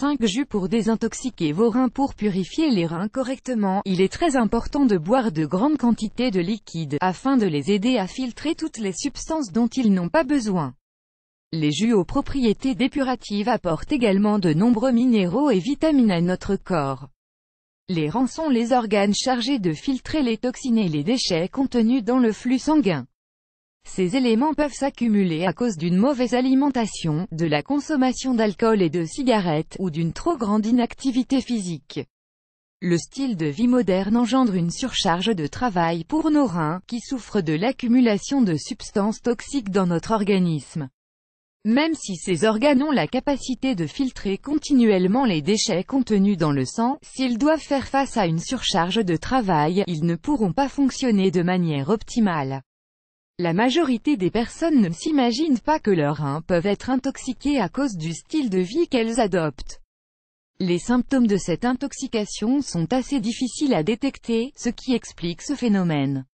5 jus pour désintoxiquer vos reins Pour purifier les reins correctement, il est très important de boire de grandes quantités de liquides afin de les aider à filtrer toutes les substances dont ils n'ont pas besoin. Les jus aux propriétés dépuratives apportent également de nombreux minéraux et vitamines à notre corps. Les reins sont les organes chargés de filtrer les toxines et les déchets contenus dans le flux sanguin. Ces éléments peuvent s'accumuler à cause d'une mauvaise alimentation, de la consommation d'alcool et de cigarettes, ou d'une trop grande inactivité physique. Le style de vie moderne engendre une surcharge de travail pour nos reins, qui souffrent de l'accumulation de substances toxiques dans notre organisme. Même si ces organes ont la capacité de filtrer continuellement les déchets contenus dans le sang, s'ils doivent faire face à une surcharge de travail, ils ne pourront pas fonctionner de manière optimale. La majorité des personnes ne s'imaginent pas que leurs reins peuvent être intoxiqués à cause du style de vie qu'elles adoptent. Les symptômes de cette intoxication sont assez difficiles à détecter, ce qui explique ce phénomène.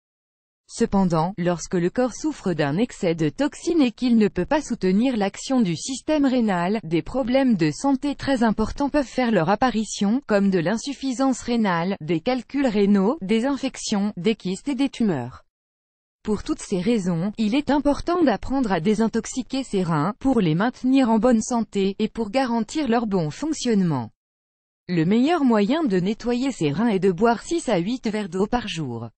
Cependant, lorsque le corps souffre d'un excès de toxines et qu'il ne peut pas soutenir l'action du système rénal, des problèmes de santé très importants peuvent faire leur apparition, comme de l'insuffisance rénale, des calculs rénaux, des infections, des kystes et des tumeurs. Pour toutes ces raisons, il est important d'apprendre à désintoxiquer ses reins, pour les maintenir en bonne santé, et pour garantir leur bon fonctionnement. Le meilleur moyen de nettoyer ses reins est de boire 6 à 8 verres d'eau par jour.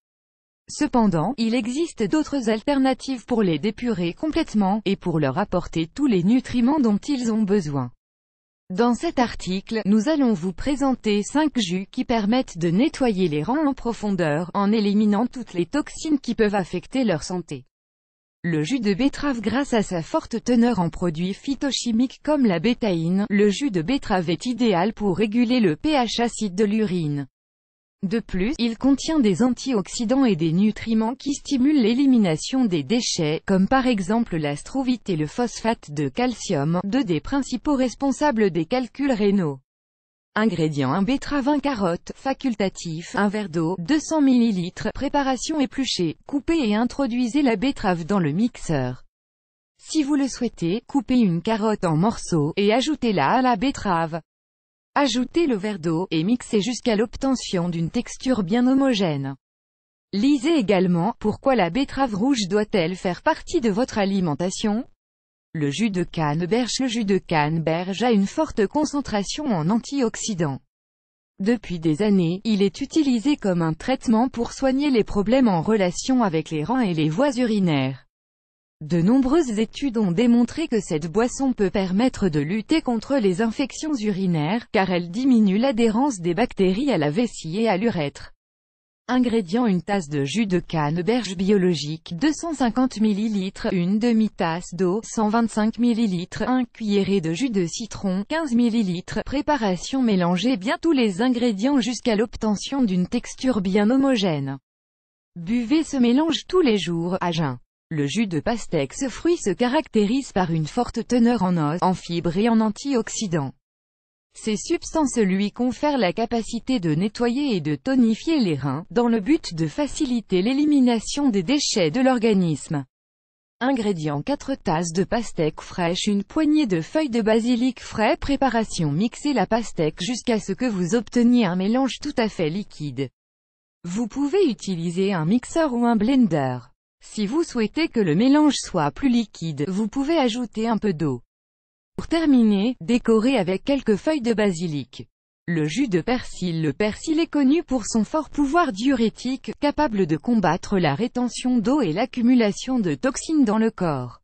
Cependant, il existe d'autres alternatives pour les dépurer complètement, et pour leur apporter tous les nutriments dont ils ont besoin. Dans cet article, nous allons vous présenter 5 jus qui permettent de nettoyer les rangs en profondeur, en éliminant toutes les toxines qui peuvent affecter leur santé. Le jus de betterave grâce à sa forte teneur en produits phytochimiques comme la bétaïne, le jus de betterave est idéal pour réguler le pH acide de l'urine. De plus, il contient des antioxydants et des nutriments qui stimulent l'élimination des déchets, comme par exemple l'astrovite et le phosphate de calcium, deux des principaux responsables des calculs rénaux. Ingrédients 1 betterave 1 carotte, facultatif, 1 verre d'eau, 200 ml, préparation épluchée, coupez et introduisez la betterave dans le mixeur. Si vous le souhaitez, coupez une carotte en morceaux, et ajoutez-la à la betterave. Ajoutez le verre d'eau, et mixez jusqu'à l'obtention d'une texture bien homogène. Lisez également, pourquoi la betterave rouge doit-elle faire partie de votre alimentation Le jus de canneberge Le jus de canneberge a une forte concentration en antioxydants. Depuis des années, il est utilisé comme un traitement pour soigner les problèmes en relation avec les reins et les voies urinaires. De nombreuses études ont démontré que cette boisson peut permettre de lutter contre les infections urinaires, car elle diminue l'adhérence des bactéries à la vessie et à l'urètre. Ingrédients une tasse de jus de canne berge biologique 250 ml, une demi-tasse d'eau 125 ml, un cuillerée de jus de citron 15 ml. Préparation Mélangez bien tous les ingrédients jusqu'à l'obtention d'une texture bien homogène. Buvez ce mélange tous les jours, à jeun. Le jus de pastèque ce fruit se caractérise par une forte teneur en os, en fibres et en antioxydants. Ces substances lui confèrent la capacité de nettoyer et de tonifier les reins, dans le but de faciliter l'élimination des déchets de l'organisme. Ingrédients 4 tasses de pastèque fraîche Une poignée de feuilles de basilic frais Préparation Mixez la pastèque jusqu'à ce que vous obteniez un mélange tout à fait liquide. Vous pouvez utiliser un mixeur ou un blender. Si vous souhaitez que le mélange soit plus liquide, vous pouvez ajouter un peu d'eau. Pour terminer, décorez avec quelques feuilles de basilic. Le jus de persil Le persil est connu pour son fort pouvoir diurétique, capable de combattre la rétention d'eau et l'accumulation de toxines dans le corps.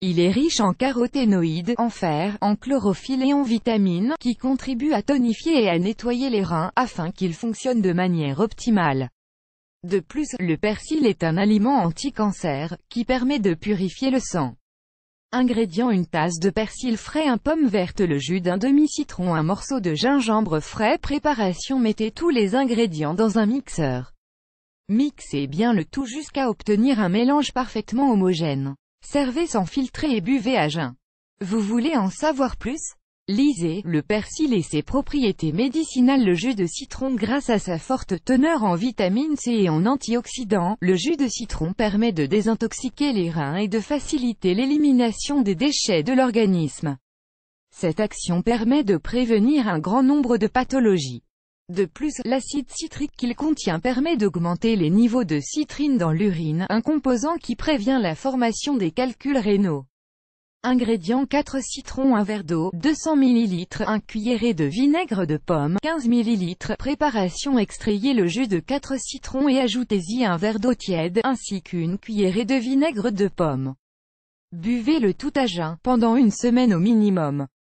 Il est riche en caroténoïdes, en fer, en chlorophylle et en vitamines, qui contribuent à tonifier et à nettoyer les reins, afin qu'ils fonctionnent de manière optimale. De plus, le persil est un aliment anti-cancer, qui permet de purifier le sang. Ingrédients une tasse de persil frais un pomme verte le jus d'un demi-citron un morceau de gingembre frais Préparation Mettez tous les ingrédients dans un mixeur. Mixez bien le tout jusqu'à obtenir un mélange parfaitement homogène. Servez sans filtrer et buvez à jeun. Vous voulez en savoir plus Lisez, le persil et ses propriétés médicinales Le jus de citron grâce à sa forte teneur en vitamine C et en antioxydants, le jus de citron permet de désintoxiquer les reins et de faciliter l'élimination des déchets de l'organisme. Cette action permet de prévenir un grand nombre de pathologies. De plus, l'acide citrique qu'il contient permet d'augmenter les niveaux de citrine dans l'urine, un composant qui prévient la formation des calculs rénaux. Ingrédients 4 citrons 1 verre d'eau, 200 ml, 1 cuillerée de vinaigre de pomme, 15 ml. Préparation Extrayez le jus de 4 citrons et ajoutez-y un verre d'eau tiède, ainsi qu'une cuillerée de vinaigre de pomme. Buvez le tout à jeun, pendant une semaine au minimum.